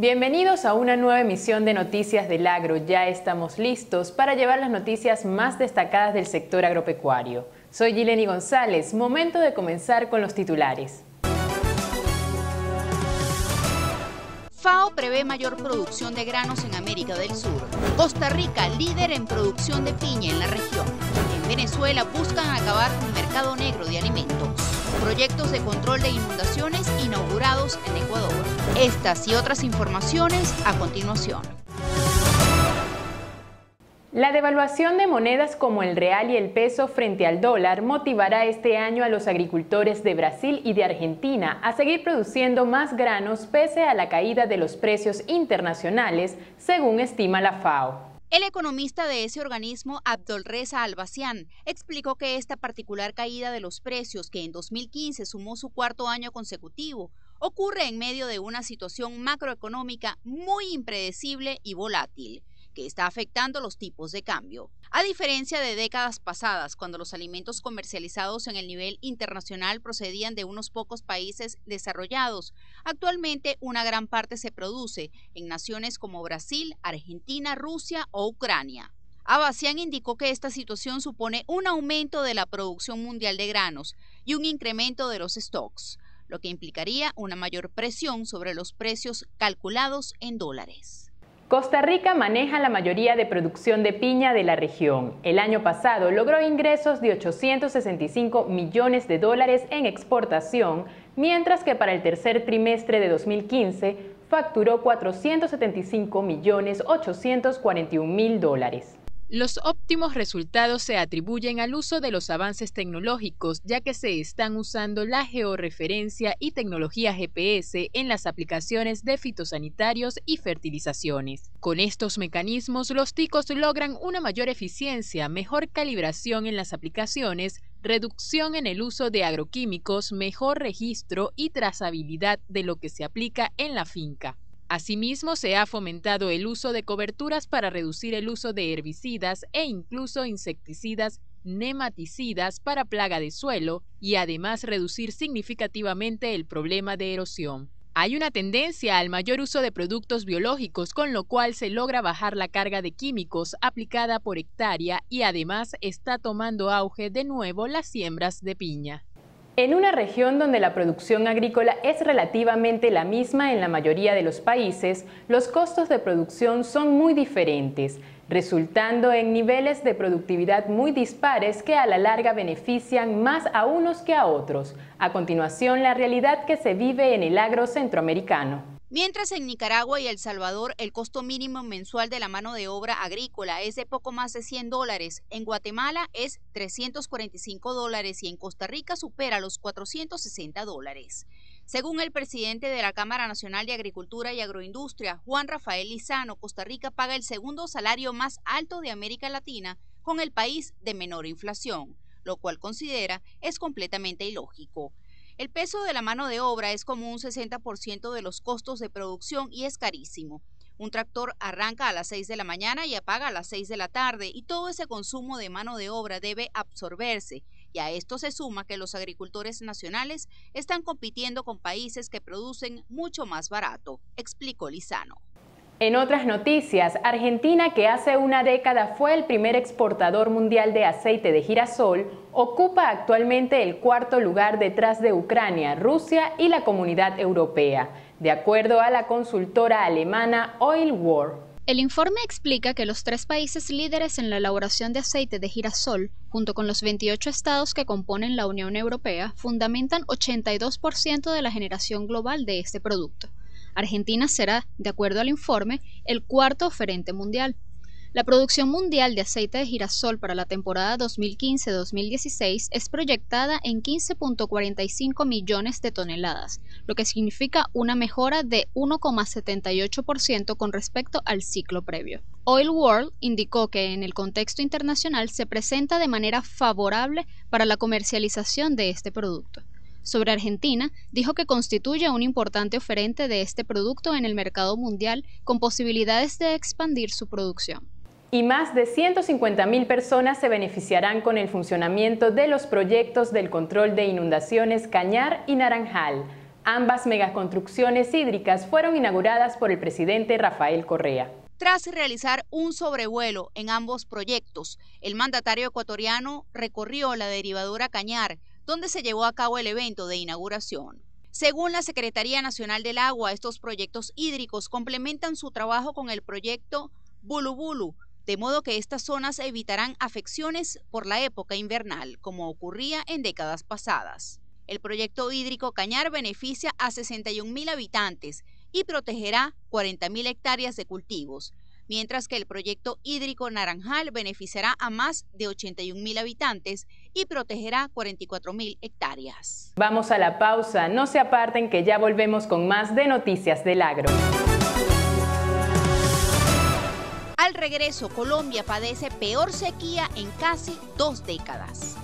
Bienvenidos a una nueva emisión de Noticias del Agro. Ya estamos listos para llevar las noticias más destacadas del sector agropecuario. Soy Gileni González. Momento de comenzar con los titulares. FAO prevé mayor producción de granos en América del Sur. Costa Rica, líder en producción de piña en la región. En Venezuela buscan acabar con el mercado negro de alimentos proyectos de control de inundaciones inaugurados en Ecuador. Estas y otras informaciones a continuación. La devaluación de monedas como el real y el peso frente al dólar motivará este año a los agricultores de Brasil y de Argentina a seguir produciendo más granos pese a la caída de los precios internacionales, según estima la FAO. El economista de ese organismo, Abdolreza Albacián, explicó que esta particular caída de los precios, que en 2015 sumó su cuarto año consecutivo, ocurre en medio de una situación macroeconómica muy impredecible y volátil que está afectando los tipos de cambio. A diferencia de décadas pasadas, cuando los alimentos comercializados en el nivel internacional procedían de unos pocos países desarrollados, actualmente una gran parte se produce en naciones como Brasil, Argentina, Rusia o Ucrania. Abasian indicó que esta situación supone un aumento de la producción mundial de granos y un incremento de los stocks, lo que implicaría una mayor presión sobre los precios calculados en dólares. Costa Rica maneja la mayoría de producción de piña de la región. El año pasado logró ingresos de 865 millones de dólares en exportación, mientras que para el tercer trimestre de 2015 facturó 475 millones 841 mil dólares. Los óptimos resultados se atribuyen al uso de los avances tecnológicos, ya que se están usando la georreferencia y tecnología GPS en las aplicaciones de fitosanitarios y fertilizaciones. Con estos mecanismos, los ticos logran una mayor eficiencia, mejor calibración en las aplicaciones, reducción en el uso de agroquímicos, mejor registro y trazabilidad de lo que se aplica en la finca. Asimismo, se ha fomentado el uso de coberturas para reducir el uso de herbicidas e incluso insecticidas nematicidas para plaga de suelo y además reducir significativamente el problema de erosión. Hay una tendencia al mayor uso de productos biológicos, con lo cual se logra bajar la carga de químicos aplicada por hectárea y además está tomando auge de nuevo las siembras de piña. En una región donde la producción agrícola es relativamente la misma en la mayoría de los países, los costos de producción son muy diferentes, resultando en niveles de productividad muy dispares que a la larga benefician más a unos que a otros. A continuación, la realidad que se vive en el agro centroamericano. Mientras en Nicaragua y El Salvador el costo mínimo mensual de la mano de obra agrícola es de poco más de 100 dólares, en Guatemala es 345 dólares y en Costa Rica supera los 460 dólares. Según el presidente de la Cámara Nacional de Agricultura y Agroindustria, Juan Rafael Lizano, Costa Rica paga el segundo salario más alto de América Latina con el país de menor inflación, lo cual considera es completamente ilógico. El peso de la mano de obra es como un 60% de los costos de producción y es carísimo. Un tractor arranca a las 6 de la mañana y apaga a las 6 de la tarde y todo ese consumo de mano de obra debe absorberse. Y a esto se suma que los agricultores nacionales están compitiendo con países que producen mucho más barato, explicó Lizano. En otras noticias, Argentina, que hace una década fue el primer exportador mundial de aceite de girasol, ocupa actualmente el cuarto lugar detrás de Ucrania, Rusia y la Comunidad Europea, de acuerdo a la consultora alemana Oil War. El informe explica que los tres países líderes en la elaboración de aceite de girasol, junto con los 28 estados que componen la Unión Europea, fundamentan 82% de la generación global de este producto. Argentina será, de acuerdo al informe, el cuarto oferente mundial. La producción mundial de aceite de girasol para la temporada 2015-2016 es proyectada en 15.45 millones de toneladas, lo que significa una mejora de 1,78% con respecto al ciclo previo. Oil World indicó que en el contexto internacional se presenta de manera favorable para la comercialización de este producto sobre Argentina dijo que constituye un importante oferente de este producto en el mercado mundial con posibilidades de expandir su producción y más de 150.000 personas se beneficiarán con el funcionamiento de los proyectos del control de inundaciones Cañar y Naranjal. Ambas megaconstrucciones hídricas fueron inauguradas por el presidente Rafael Correa. Tras realizar un sobrevuelo en ambos proyectos, el mandatario ecuatoriano recorrió la derivadora Cañar, donde se llevó a cabo el evento de inauguración. Según la Secretaría Nacional del Agua, estos proyectos hídricos complementan su trabajo con el proyecto Bulubulu, de modo que estas zonas evitarán afecciones por la época invernal, como ocurría en décadas pasadas. El proyecto hídrico Cañar beneficia a 61.000 habitantes y protegerá 40.000 hectáreas de cultivos, mientras que el proyecto hídrico Naranjal beneficiará a más de 81 mil habitantes y protegerá 44.000 mil hectáreas. Vamos a la pausa, no se aparten que ya volvemos con más de Noticias del Agro. Al regreso, Colombia padece peor sequía en casi dos décadas.